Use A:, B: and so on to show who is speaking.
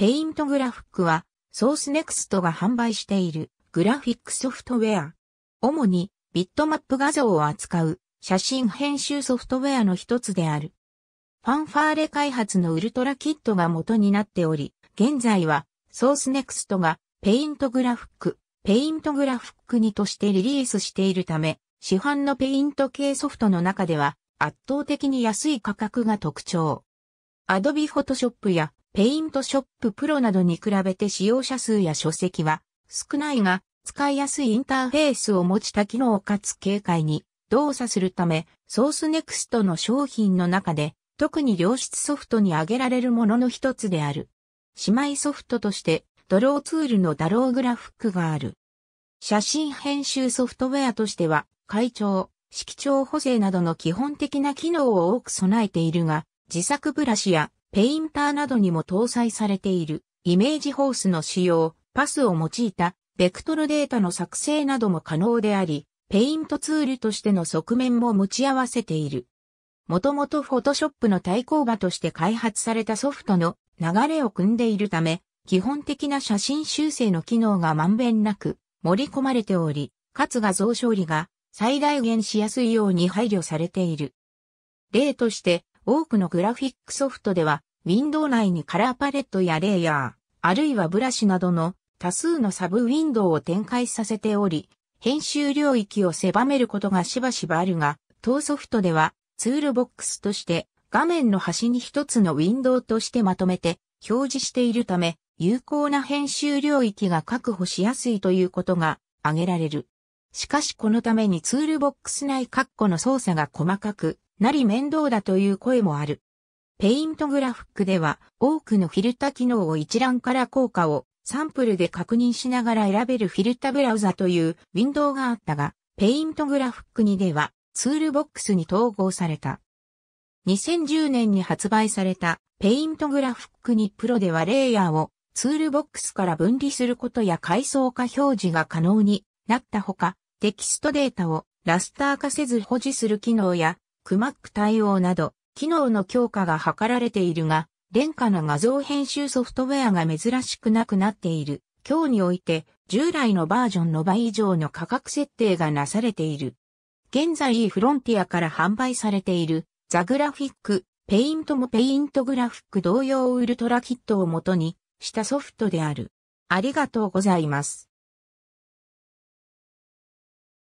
A: ペイントグラフックは、ソースネクストが販売しているグラフィックソフトウェア。主にビットマップ画像を扱う写真編集ソフトウェアの一つである。ファンファーレ開発のウルトラキットが元になっており、現在はソースネクストがペイントグラフック、ペイントグラフックにとしてリリースしているため、市販のペイント系ソフトの中では圧倒的に安い価格が特徴。アドビフォトショップやペイントショッププロなどに比べて使用者数や書籍は少ないが、使いやすいインターフェースを持ちた機能かつ軽快に動作するため、ソースネクストの商品の中で、特に良質ソフトに挙げられるものの一つである。姉妹ソフトとして、ドローツールのダローグラフックがある。写真編集ソフトウェアとしては、会長、色調補正などの基本的な機能を多く備えているが、自作ブラシやペインターなどにも搭載されているイメージホースの使用、パスを用いたベクトルデータの作成なども可能であり、ペイントツールとしての側面も持ち合わせている。もともとフォトショップの対抗馬として開発されたソフトの流れを組んでいるため、基本的な写真修正の機能がまんべんなく盛り込まれており、かつ画像処理が最大限しやすいように配慮されている。例として、多くのグラフィックソフトでは、ウィンドウ内にカラーパレットやレイヤー、あるいはブラシなどの多数のサブウィンドウを展開させており、編集領域を狭めることがしばしばあるが、当ソフトではツールボックスとして画面の端に一つのウィンドウとしてまとめて表示しているため、有効な編集領域が確保しやすいということが挙げられる。しかしこのためにツールボックス内括弧の操作が細かく、なり面倒だという声もある。ペイントグラフックでは多くのフィルタ機能を一覧から効果をサンプルで確認しながら選べるフィルタブラウザというウィンドウがあったが、ペイントグラフック2ではツールボックスに統合された。2010年に発売されたペイントグラフック2プロではレイヤーをツールボックスから分離することや階層化表示が可能になったほか、テキストデータをラスター化せず保持する機能やクマック対応など、機能の強化が図られているが、廉価な画像編集ソフトウェアが珍しくなくなっている。今日において、従来のバージョンの倍以上の価格設定がなされている。現在フロンティアから販売されている、ザグラフィック、ペイントもペイントグラフィック同様ウルトラキットをもとにしたソフトである。ありがとうございます。